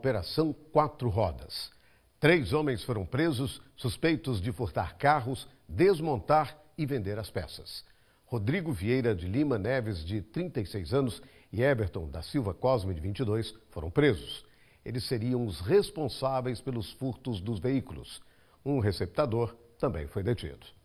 Operação Quatro Rodas. Três homens foram presos, suspeitos de furtar carros, desmontar e vender as peças. Rodrigo Vieira de Lima Neves, de 36 anos, e Everton da Silva Cosme, de 22, foram presos. Eles seriam os responsáveis pelos furtos dos veículos. Um receptador também foi detido.